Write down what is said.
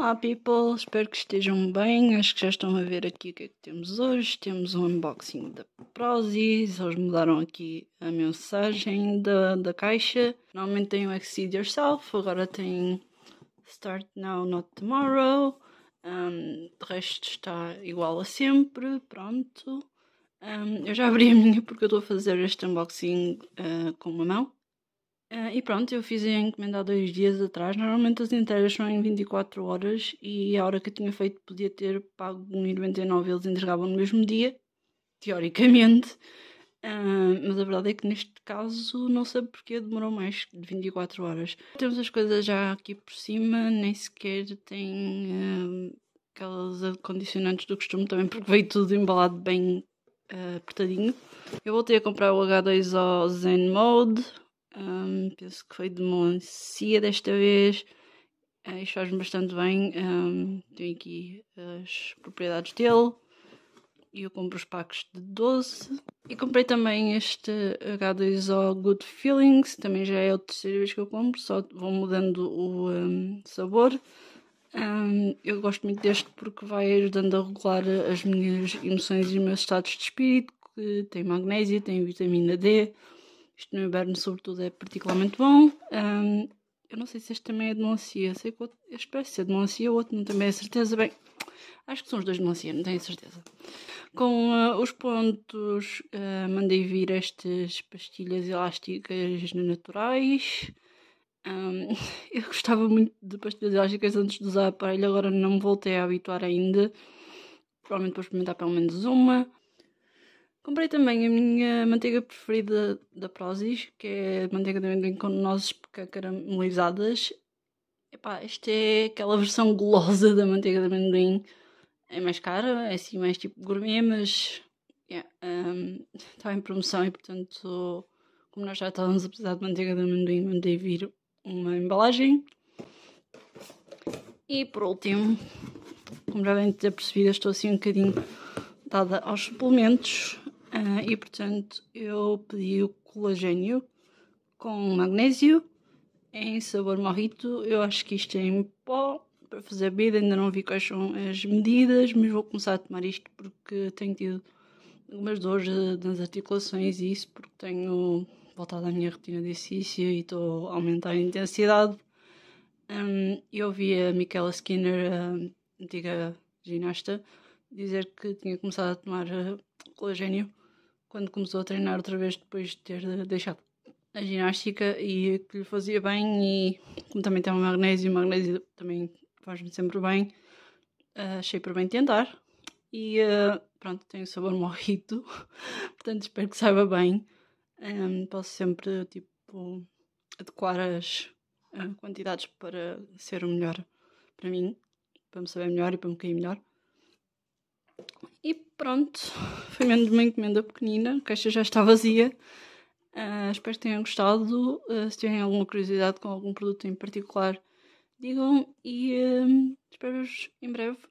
Olá people, espero que estejam bem. Acho que já estão a ver aqui o que é que temos hoje. Temos um unboxing da Prozis. Eles mudaram aqui a mensagem da, da caixa. Normalmente tem o Exceed Yourself, agora tem Start Now, Not Tomorrow. Um, resto está igual a sempre. Pronto. Um, eu já abri a minha porque eu estou a fazer este unboxing uh, com uma mão. Uh, e pronto, eu fiz a encomenda há dois dias atrás. Normalmente as entregas são em 24 horas e a hora que eu tinha feito podia ter pago 1,99. Eles entregavam no mesmo dia, teoricamente. Uh, mas a verdade é que neste caso não sei porque demorou mais de 24 horas. Temos as coisas já aqui por cima, nem sequer tem uh, aquelas acondicionantes do costume também, porque veio tudo embalado bem apertadinho. Eu voltei a comprar o H2O Zen Mode um, penso que foi de Melancia desta vez. Uh, isto faz-me bastante bem. Um, tenho aqui as propriedades dele. E eu compro os packs de 12. E comprei também este H2O Good Feelings. Também já é a terceira vez que eu compro. Só vão mudando o um, sabor. Um, eu gosto muito deste porque vai ajudando a regular as minhas emoções e os meus estados de espírito. Que tem magnésio, tem vitamina D. Isto no inverno, sobretudo, é particularmente bom. Um, eu não sei se este também é de melancia. Sei que outro, eu espero que seja de melancia, o outro não também a é certeza. Bem, acho que são os dois de melancia, não tenho certeza. Com uh, os pontos, uh, mandei vir estas pastilhas elásticas naturais. Um, eu gostava muito de pastilhas elásticas antes de usar aparelho, agora não me voltei a habituar ainda. Provavelmente vou experimentar pelo menos uma. Comprei também a minha manteiga preferida da Prozis, que é manteiga de amendoim com nozes caramelizadas. Epá, esta é aquela versão golosa da manteiga de amendoim. É mais cara, é assim mais tipo gourmet, mas yeah, um, estava tá em promoção e portanto, como nós já estávamos a precisar de manteiga de amendoim, mandei vir uma embalagem. E por último, como já devem ter percebido, estou assim um bocadinho dada aos suplementos. Ah, e portanto eu pedi o colagênio com magnésio em sabor morrito. Eu acho que isto é em pó para fazer bebida, ainda não vi quais são as medidas, mas vou começar a tomar isto porque tenho tido algumas dores nas articulações e isso porque tenho voltado à minha rotina de exercício e estou a aumentar a intensidade. Um, eu vi a Michaela Skinner, a antiga ginasta, dizer que tinha começado a tomar ah, colagênio quando começou a treinar outra vez depois de ter deixado a ginástica e que lhe fazia bem e como também tem o magnésio, o magnésio também faz-me sempre bem, eh, achei por bem tentar. E eh, pronto, tem o sabor morrito, portanto espero que saiba bem. Um, ehm, posso sempre tipo adequar as uh, quantidades para ser o melhor para mim, para me saber melhor e para me cair melhor. E pronto foi menos uma encomenda pequenina, a caixa já está vazia. Uh, espero que tenham gostado. Uh, se tiverem alguma curiosidade com algum produto em particular, digam e uh, espero-vos em breve.